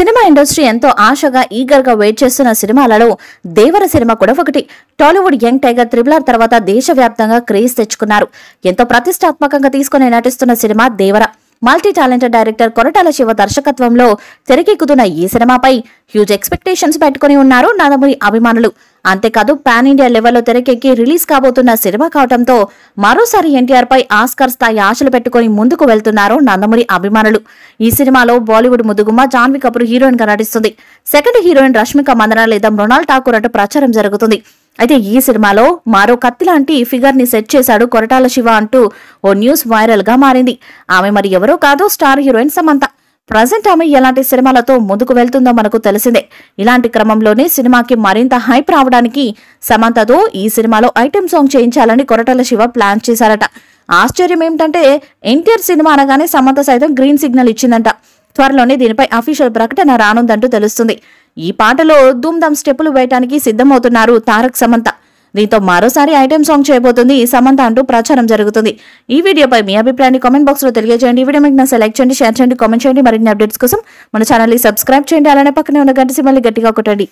cinema industry ఎంతో ఆశగా eager గా వెయిట్ చేస్తున్న సినిమాలలో దేవర సినిమా కూడా ఒకటి టాలీవుడ్ యంగ్ టైగర్ ఆర్ తర్వాత దేశవ్యాప్తంగా క్రేజ్ తెచ్చుకున్నారు ఎంతో ప్రతిష్టాత్మకంగా తీసుకుని నటిస్తున్న cinema Devara multi talented director Koratala Siva దర్శకత్వంలో తెరకెక్కుతున్న ఈ సినిమాపై హ్యూజ్ ఎక్స్పెక్టేషన్స్ పెట్టుకుని ఉన్నారు నందమూరి అభిమానులు అంతేకాదు పాన్ ఇండియా లెవెల్లో తెరకెక్కి రిలీజ్ కాబోతున్న సినిమా కావడంతో మరోసారి ఎన్టీఆర్ పై ఆస్కర్ స్థాయి ఆశలు పెట్టుకుని ముందుకు వెళ్తున్నారు నందమూరి అభిమానులు ఈ సినిమాలో బాలీవుడ్ ముదుగుమ్మ జాన్వీ కపూర్ హీరోయిన్ గా నటిస్తుంది సెకండ్ హీరోయిన్ రష్మిక మందన లేదా మృణాల్ ఠాకూర్ అంటూ ప్రచారం జరుగుతుంది అయితే ఈ సినిమాలో మరో కత్తి లాంటి ఫిగర్ ని సెట్ చేశాడు కొరటాల శివ అంటూ ఓ న్యూస్ వైరల్ గా మారింది ఆమె మరి ఎవరో కాదు స్టార్ హీరోయిన్ సమంత ప్రజెంట్ ఆమె ఎలాంటి సినిమాలతో ముందుకు వెళ్తుందో మనకు తెలిసిందే ఇలాంటి క్రమంలోనే సినిమాకి మరింత హైప్ రావడానికి సమంతతో ఈ సినిమాలో ఐటెం సాంగ్ చేయించాలని కొరటాల శివ ప్లాన్ చేశారట ఆశ్చర్యం ఏమిటంటే ఎన్టీఆర్ సినిమా అనగానే సమంత సైతం గ్రీన్ సిగ్నల్ ఇచ్చిందంట త్వరలోనే దీనిపై అఫీషియల్ ప్రకటన రానుందంటూ తెలుస్తుంది ఈ పాటలో ధూమ్ధామ్ స్టెప్పులు వేయటానికి సిద్ధమవుతున్నారు తారక్ సమంత దీంతో మరోసారి ఐటెం సాంగ్ చేయబోతుంది సమంత అంటూ ప్రచారం జరుగుతుంది ఈ వీడియోపై మీ అభిప్రాయాన్ని కామెంట్ బాక్స్లో తెలియజేయండి ఈ వీడియో మీకు నా సెలెక్ట్ చేయండి షేర్ చేయండి కామెంట్ చేయండి మరిన్ని అప్డేట్స్ కోసం మన ఛానల్ని సబ్స్క్రైబ్ చేయండి అలానే పక్కనే ఉన్న గంట సిమ్మల్ని గట్టిగా కొట్టండి